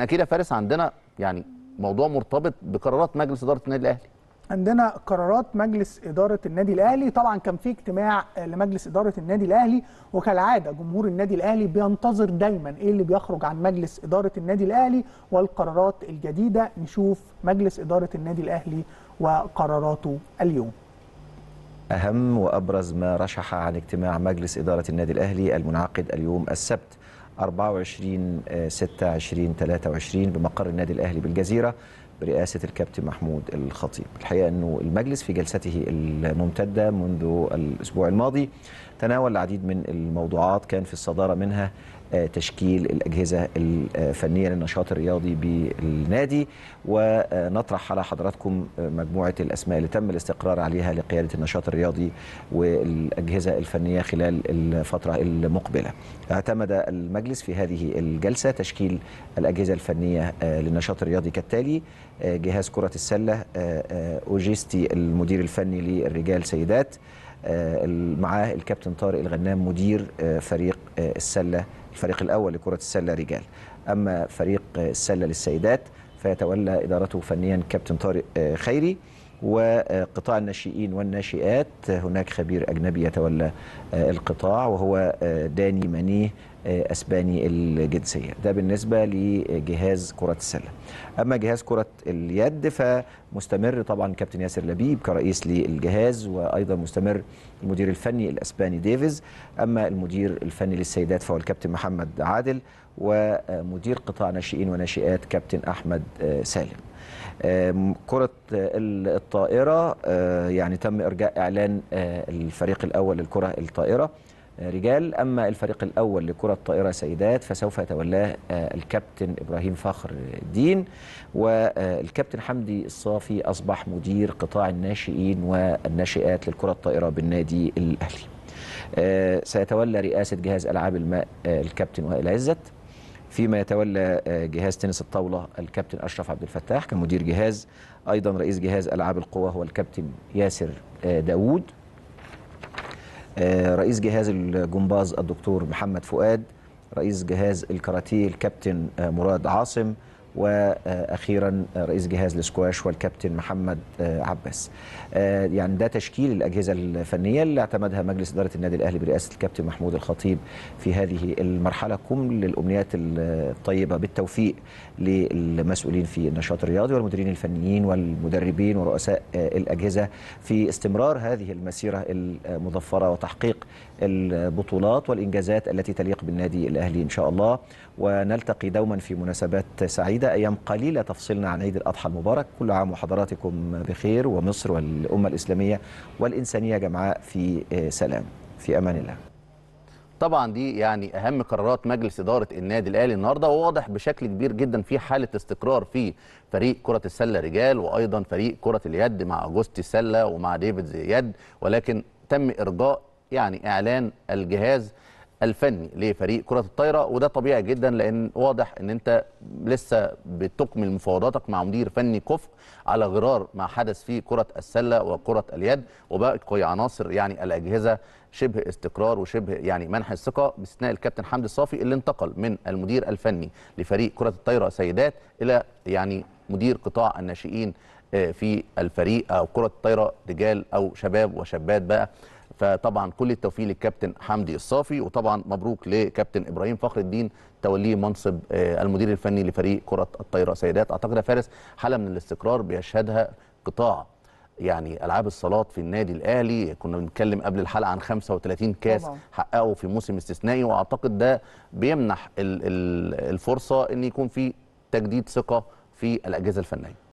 اكيد يا فارس عندنا يعني موضوع مرتبط بقرارات مجلس اداره النادي الاهلي عندنا قرارات مجلس اداره النادي الاهلي طبعا كان في اجتماع لمجلس اداره النادي الاهلي وكالعاده جمهور النادي الاهلي بينتظر دايما ايه اللي بيخرج عن مجلس اداره النادي الاهلي والقرارات الجديده نشوف مجلس اداره النادي الاهلي وقراراته اليوم أهم وأبرز ما رشح عن اجتماع مجلس إدارة النادي الأهلي المنعقد اليوم السبت 24 6 20 23 بمقر النادي الاهلي بالجزيره برئاسة الكابتن محمود الخطيب الحقيقة أنه المجلس في جلسته الممتدة منذ الأسبوع الماضي تناول العديد من الموضوعات كان في الصدارة منها آه، تشكيل الأجهزة الفنية للنشاط الرياضي بالنادي ونطرح على حضراتكم آه، مجموعة الأسماء اللي تم الاستقرار عليها لقيادة النشاط الرياضي والأجهزة الفنية خلال الفترة المقبلة اعتمد المجلس في هذه الجلسة تشكيل الأجهزة الفنية آه، للنشاط الرياضي كالتالي آه، جهاز كرة السلة آه، آه، أوجيستي المدير الفني للرجال سيدات معاه الكابتن طارق الغنام مدير فريق السلة الفريق الأول لكرة السلة رجال أما فريق السلة للسيدات فيتولى إدارته فنيا كابتن طارق خيري وقطاع الناشئين والناشئات هناك خبير أجنبي يتولى القطاع وهو داني منيه اسباني الجنسيه ده بالنسبه لجهاز كره السله اما جهاز كره اليد فمستمر طبعا كابتن ياسر لبيب كرئيس للجهاز وايضا مستمر المدير الفني الاسباني ديفيز اما المدير الفني للسيدات فهو الكابتن محمد عادل ومدير قطاع ناشئين وناشئات كابتن احمد آه، سالم آه، كرة الطائرة آه، يعني تم إرجاء إعلان الفريق الأول للكرة الطائرة رجال أما الفريق الأول لكرة الطائرة سيدات فسوف يتولاه آه، الكابتن إبراهيم فخر الدين والكابتن حمدي الصافي أصبح مدير قطاع الناشئين والناشئات للكرة الطائرة بالنادي الأهلي آه، سيتولى رئاسة جهاز ألعاب الماء آه، الكابتن وائل عزت فيما يتولى جهاز تنس الطاولة الكابتن أشرف عبد الفتاح كمدير جهاز أيضا رئيس جهاز ألعاب القوى هو الكابتن ياسر داوود آه، رئيس جهاز الجمباز الدكتور محمد فؤاد رئيس جهاز الكاراتيه الكابتن آه، مراد عاصم واخيرا رئيس جهاز الاسكواش والكابتن محمد آه، عباس آه، يعني ده تشكيل الاجهزه الفنيه اللي اعتمدها مجلس اداره النادي الاهلي برئاسه الكابتن محمود الخطيب في هذه المرحله كل الامنيات الطيبه بالتوفيق للمسؤولين في النشاط الرياضي والمديرين الفنيين والمدربين ورؤساء آه، الاجهزه في استمرار هذه المسيره المظفره وتحقيق البطولات والانجازات التي تليق بالنادي الاهلي ان شاء الله ونلتقي دوما في مناسبات سعيده أيام قليلة تفصلنا عن عيد الأضحى المبارك كل عام وحضراتكم بخير ومصر والأمة الإسلامية والإنسانية جمعاء في آه، سلام في أمان الله طبعا دي يعني اهم قرارات مجلس اداره النادي الاهلي النهارده وواضح بشكل كبير جدا في حاله استقرار في فريق كره السله رجال وايضا فريق كره اليد مع اوجستي السله ومع ديفيد زياد ولكن تم ارجاء يعني اعلان الجهاز الفني لفريق كره الطايره وده طبيعي جدا لان واضح ان انت لسه بتكمل مفاوضاتك مع مدير فني كفء على غرار ما حدث في كره السله وكره اليد وباقي عناصر يعني الاجهزه شبه استقرار وشبه يعني منح الثقه باستثناء الكابتن حمدي الصافي اللي انتقل من المدير الفني لفريق كره الطايره سيدات الى يعني مدير قطاع الناشئين آه، في الفريق او كره الطايره رجال او شباب وشابات بقى فطبعا كل التوفيق للكابتن حمدي الصافي وطبعا مبروك لكابتن ابراهيم فخر الدين توليه منصب آه، المدير الفني لفريق كره الطايره سيدات اعتقد يا فارس حاله من الاستقرار بيشهدها قطاع يعني العاب الصالات في النادي الاهلي كنا بنتكلم قبل الحلقه عن 35 كاس طبعا. حققوا في موسم استثنائي واعتقد ده بيمنح الفرصه ان يكون في تجديد ثقه في الاجهزه الفنيه